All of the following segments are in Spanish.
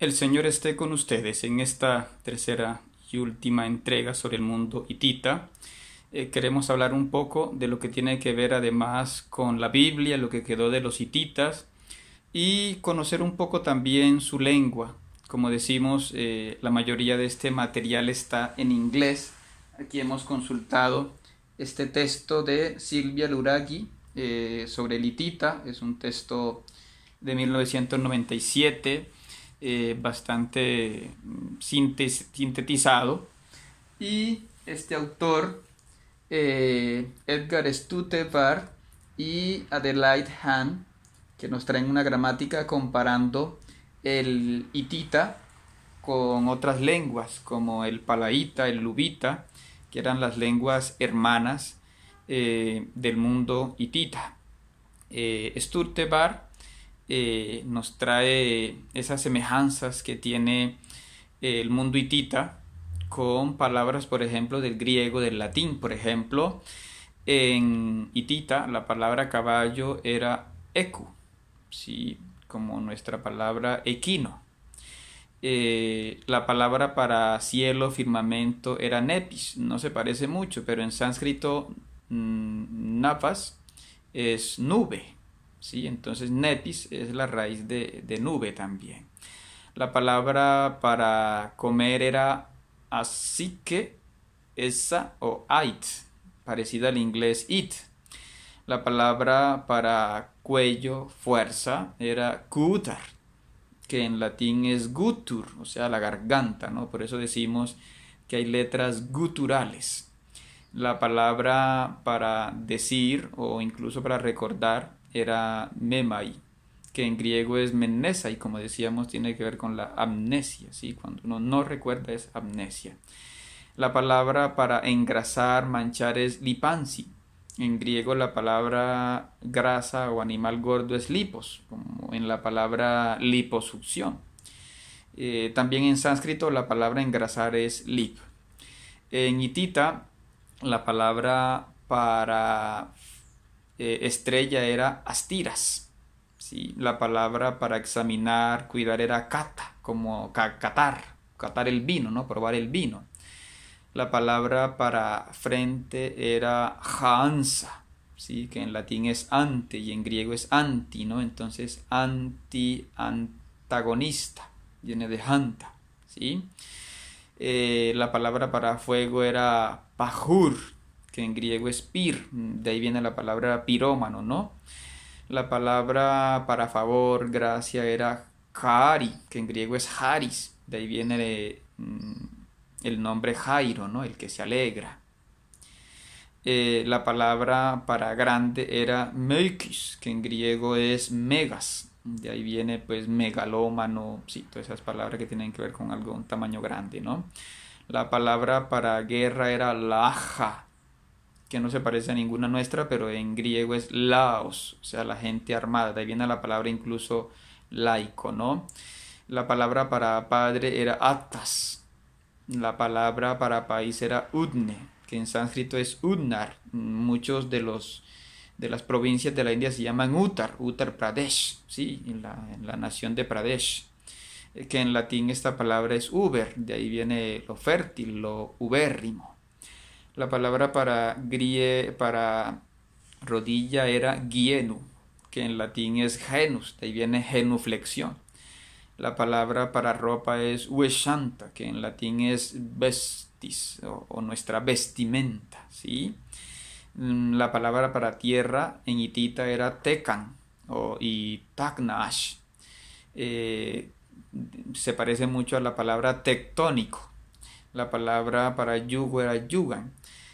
El Señor esté con ustedes en esta tercera y última entrega sobre el mundo hitita. Eh, queremos hablar un poco de lo que tiene que ver además con la Biblia, lo que quedó de los hititas y conocer un poco también su lengua. Como decimos, eh, la mayoría de este material está en inglés. Aquí hemos consultado este texto de Silvia Luragui eh, sobre el hitita. Es un texto de 1997 eh, bastante mm, sintetizado. Y este autor, eh, Edgar Stutevar y Adelaide Hahn, que nos traen una gramática comparando el hitita con otras lenguas, como el palaita, el lubita, que eran las lenguas hermanas eh, del mundo hitita. Eh, eh, nos trae esas semejanzas que tiene eh, el mundo hitita con palabras, por ejemplo, del griego, del latín. Por ejemplo, en hitita la palabra caballo era ecu, ¿sí? como nuestra palabra equino. Eh, la palabra para cielo, firmamento, era nepis, no se parece mucho, pero en sánscrito mm, napas es nube, entonces netis es la raíz de, nube también. La palabra para comer era así que, esa o ait, parecida al inglés it. La palabra para cuello, fuerza, era cutar, que en latín es gutur, o sea, la garganta, ¿no? Por eso decimos que hay letras guturales. La palabra para decir o incluso para recordar era memai, que en griego es menesa y como decíamos tiene que ver con la amnesia, ¿sí? cuando uno no recuerda es amnesia. La palabra para engrasar, manchar es lipansi. En griego la palabra grasa o animal gordo es lipos, como en la palabra liposucción. Eh, también en sánscrito la palabra engrasar es lip. En itita la palabra para eh, estrella era astiras. ¿sí? La palabra para examinar, cuidar era cata, como catar, catar el vino, ¿no? probar el vino. La palabra para frente era jaanza, ¿sí? que en latín es ante y en griego es anti, ¿no? entonces anti, antagonista, viene de janta. ¿sí? Eh, la palabra para fuego era pajur, que en griego es pir, de ahí viene la palabra pirómano, ¿no? La palabra para favor, gracia era kari, que en griego es Haris, de ahí viene mm, el nombre Jairo, ¿no? El que se alegra. Eh, la palabra para grande era Meikis, que en griego es megas, de ahí viene pues megalómano, sí, todas esas palabras que tienen que ver con algún tamaño grande, ¿no? La palabra para guerra era laja, que no se parece a ninguna nuestra, pero en griego es laos, o sea, la gente armada. De ahí viene la palabra incluso laico, ¿no? La palabra para padre era atas. La palabra para país era udne, que en sánscrito es udnar. Muchos de los de las provincias de la India se llaman Uttar, Uttar Pradesh, sí, en la, en la nación de Pradesh, eh, que en latín esta palabra es uber, de ahí viene lo fértil, lo ubérrimo. La palabra para grie, para rodilla era gienu, que en latín es genus, de ahí viene genuflexión. La palabra para ropa es ueshanta, que en latín es vestis o, nuestra vestimenta, ¿sí? Mm, la palabra para tierra en hitita era tecan o, y eh, se parece mucho a la palabra tectónico, la palabra para yugo era yugan.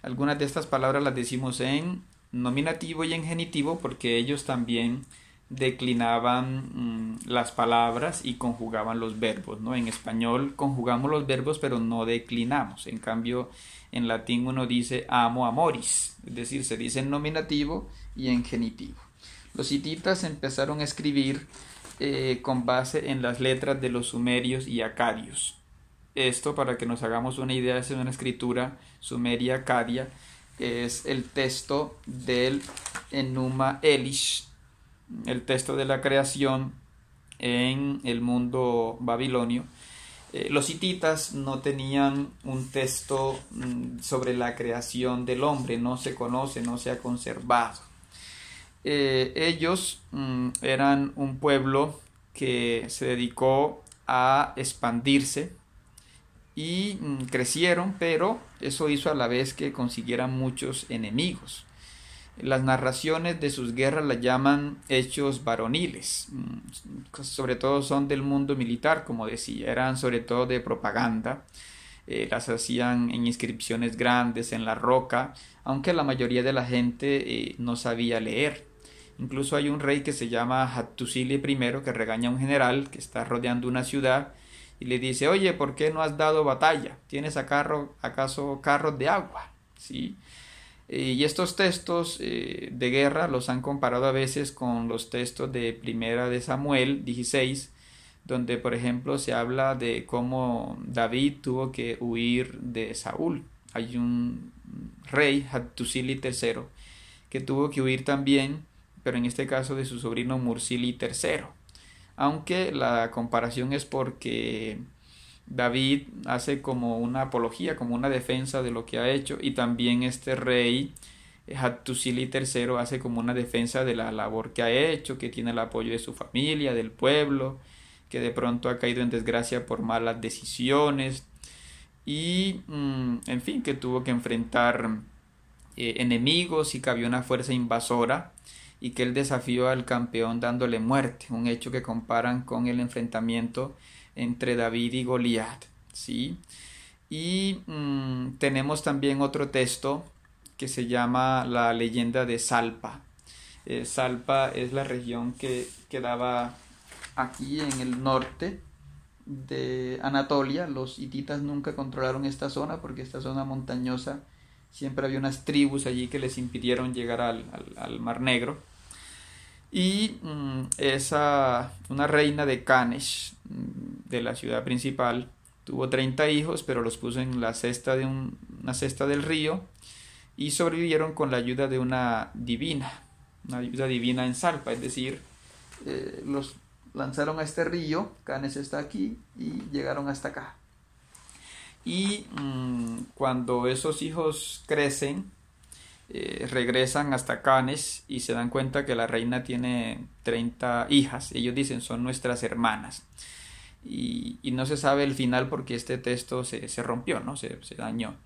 Algunas de estas palabras las decimos en nominativo y en genitivo porque ellos también declinaban mm, las palabras y conjugaban los verbos, ¿no? En español conjugamos los verbos pero no declinamos. En cambio, en latín uno dice amo amoris, es decir, se dice en nominativo y en genitivo. Los hititas empezaron a escribir eh, con base en las letras de los sumerios y acadios. Esto para que nos hagamos una idea es una escritura sumeria acadia es el texto del Enuma Elish, el texto de la creación en el mundo babilonio. Eh, los hititas no tenían un texto mm, sobre la creación del hombre, no se conoce, no se ha conservado. Eh, ellos mm, eran un pueblo que se dedicó a expandirse, y mm, crecieron, pero eso hizo a la vez que consiguieran muchos enemigos. Las narraciones de sus guerras las llaman hechos varoniles, mm, sobre todo son del mundo militar, como decía, eran sobre todo de propaganda, eh, las hacían en inscripciones grandes, en la roca, aunque la mayoría de la gente eh, no sabía leer. Incluso hay un rey que se llama Hattusili I que regaña a un general que está rodeando una ciudad y le dice, oye, ¿por qué no has dado batalla? ¿Tienes a carro, acaso carros de agua? ¿Sí? Eh, y estos textos eh, de guerra los han comparado a veces con los textos de Primera de Samuel 16, donde por ejemplo se habla de cómo David tuvo que huir de Saúl. Hay un rey, Hattusili III, que tuvo que huir también, pero en este caso de su sobrino Mursili III aunque la comparación es porque David hace como una apología, como una defensa de lo que ha hecho y también este rey Hattusili III hace como una defensa de la labor que ha hecho, que tiene el apoyo de su familia, del pueblo, que de pronto ha caído en desgracia por malas decisiones y, mm, en fin, que tuvo que enfrentar eh, enemigos y que había una fuerza invasora y que él desafió al campeón dándole muerte, un hecho que comparan con el enfrentamiento entre David y Goliat. ¿sí? Y mm, tenemos también otro texto que se llama la leyenda de Salpa. Eh, Salpa es la región que quedaba aquí en el norte de Anatolia. Los hititas nunca controlaron esta zona porque esta zona montañosa Siempre había unas tribus allí que les impidieron llegar al, Mar Negro. Y mm, esa, una reina de Canes, mm, de la ciudad principal, tuvo 30 hijos, pero los puso en la cesta de una cesta del río y sobrevivieron con la ayuda de una divina, una divina en Salpa, es decir, eh, los lanzaron a este río, Canes está aquí y llegaron hasta acá y mm, cuando esos hijos crecen, eh, regresan hasta Canes y se dan cuenta que la reina tiene 30 hijas. Ellos dicen son nuestras hermanas. Y, no se sabe el final porque este texto se, rompió, ¿no? se, dañó.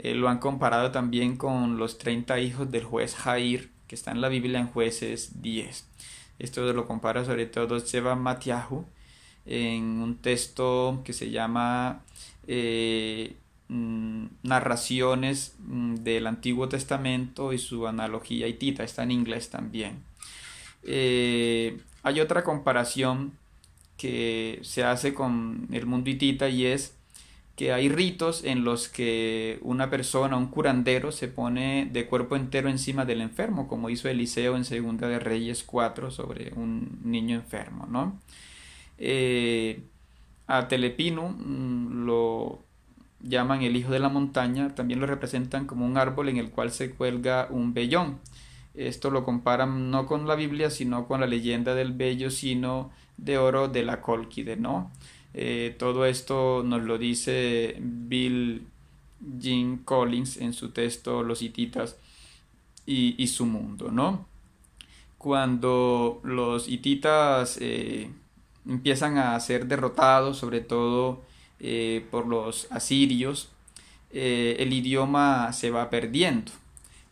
Eh, lo han comparado también con los 30 hijos del juez Jair, que está en la Biblia en jueces 10. Esto lo compara sobre todo Seba Matiahu, en un texto que se llama eh, mm, Narraciones mm, del Antiguo Testamento y su analogía hitita, está en inglés también. Eh, hay otra comparación que se hace con el mundo hitita y es que hay ritos en los que una persona, un curandero, se pone de cuerpo entero encima del enfermo, como hizo Eliseo en Segunda de Reyes 4 sobre un niño enfermo, ¿no? Eh, a Telepino mm, lo llaman el hijo de la montaña, también lo representan como un árbol en el cual se cuelga un vellón. Esto lo comparan no con la Biblia, sino con la leyenda del bello sino de oro de la Colquide, ¿no? Eh, todo esto nos lo dice Bill Jean Collins en su texto Los hititas y, su mundo, ¿no? Cuando los hititas eh, empiezan a ser derrotados, sobre todo eh, por los asirios, eh, el idioma se va perdiendo.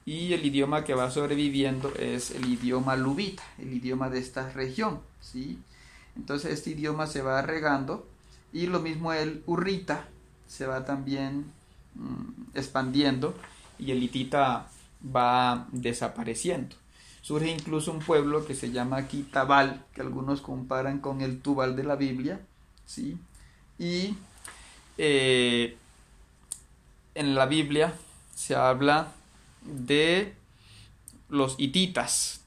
Y el idioma que va sobreviviendo es el idioma lubita, el idioma de esta región. ¿sí? Entonces este idioma se va regando y lo mismo el urrita se va también mm, expandiendo y el hitita va desapareciendo surge incluso un pueblo que se llama aquí Tabal, que algunos comparan con el Tubal de la Biblia, ¿sí? Y eh, en la Biblia se habla de los hititas,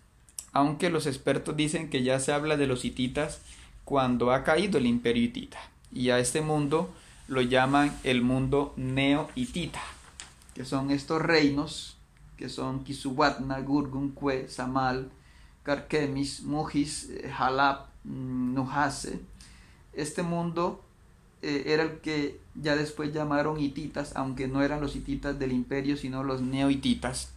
aunque los expertos dicen que ya se habla de los hititas cuando ha caído el imperio hitita. Y a este mundo lo llaman el mundo neo-hitita, que son estos reinos que son Kisuwatna, Kue, Samal, Karkemis, Mujis, eh, Jalap, mm, Nuhase. Este mundo eh, era el que ya después llamaron hititas, aunque no eran los hititas del imperio, sino los neo-hititas.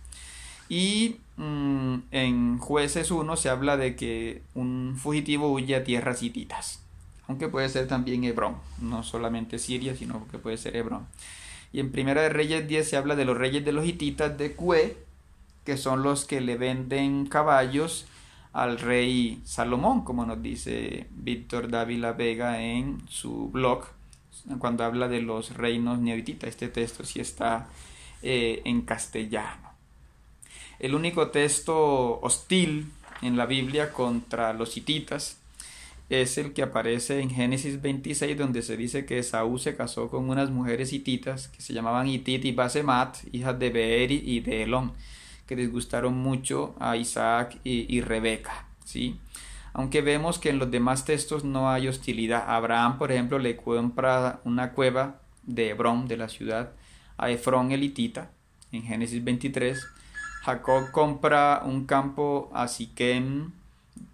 Y mm, en Jueces 1 se habla de que un fugitivo huye a tierras hititas, aunque puede ser también Hebrón, no solamente Siria, sino que puede ser Hebrón. Y en Primera de Reyes 10 se habla de los reyes de los hititas de Cue, que son los que le venden caballos al rey Salomón, como nos dice Víctor Dávila Vega en su blog, cuando habla de los reinos neo-hititas. Este texto sí está eh, en castellano. El único texto hostil en la Biblia contra los hititas es el que aparece en Génesis 26, donde se dice que Saúl se casó con unas mujeres hititas que se llamaban Hitit y Basemat, hijas de Beeri y de Elón, que disgustaron mucho a Isaac y, Rebeca. ¿sí? Aunque vemos que en los demás textos no hay hostilidad. Abraham, por ejemplo, le compra una cueva de Hebrón, de la ciudad, a Efrón el hitita, en Génesis 23. Jacob compra un campo a Siquén,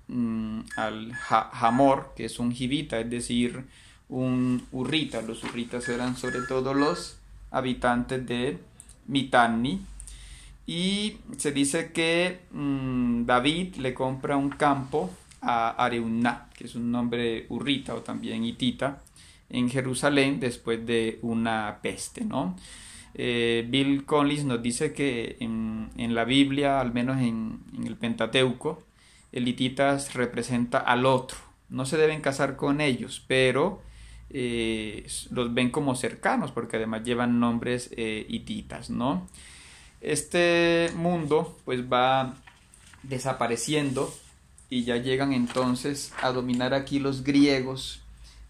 Mm, al Hamor, que es un jivita, es decir, un urrita. Los urritas eran sobre todo los habitantes de Mitanni. Y se dice que mm, David le compra un campo a Areunna, que es un nombre urrita o también hitita, en Jerusalén después de una peste, eh, Bill Collins nos dice que en, la Biblia, al menos en el Pentateuco, hititas representa al otro. No se deben casar con ellos, pero eh, los ven como cercanos porque además llevan nombres eh, hititas, ¿no? Este mundo pues va desapareciendo y ya llegan entonces a dominar aquí los griegos.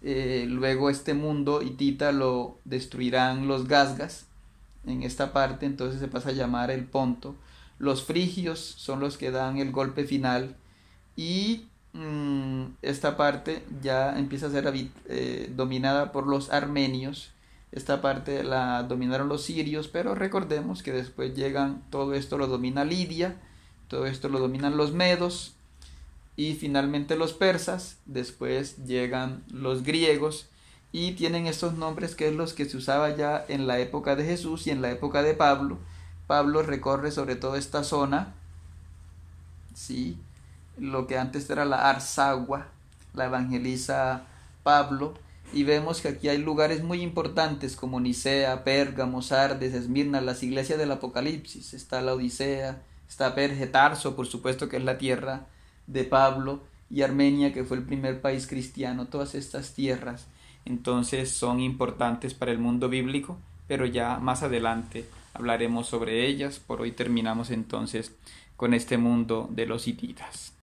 Eh, luego este mundo hitita lo destruirán los gasgas en esta parte, entonces se pasa a llamar el Ponto. Los frigios son los que dan el golpe final y mm, esta parte ya empieza a ser eh, dominada por los armenios. Esta parte la dominaron los sirios, pero recordemos que después llegan, todo esto lo domina Lidia, todo esto lo dominan los medos y finalmente los persas, después llegan los griegos y tienen estos nombres que es los que se usaba ya en la época de Jesús y en la época de Pablo. Pablo recorre sobre todo esta zona, ¿sí? lo que antes era la Arzagua, la evangeliza Pablo, y vemos que aquí hay lugares muy importantes como Nicea, Pérgamo, Sardes, Esmirna, las iglesias del Apocalipsis, está la Odisea, está Perge, Tarso, por supuesto que es la tierra de Pablo, y Armenia, que fue el primer país cristiano, todas estas tierras entonces son importantes para el mundo bíblico, pero ya más adelante hablaremos sobre ellas. Por hoy terminamos entonces con este mundo de los hititas.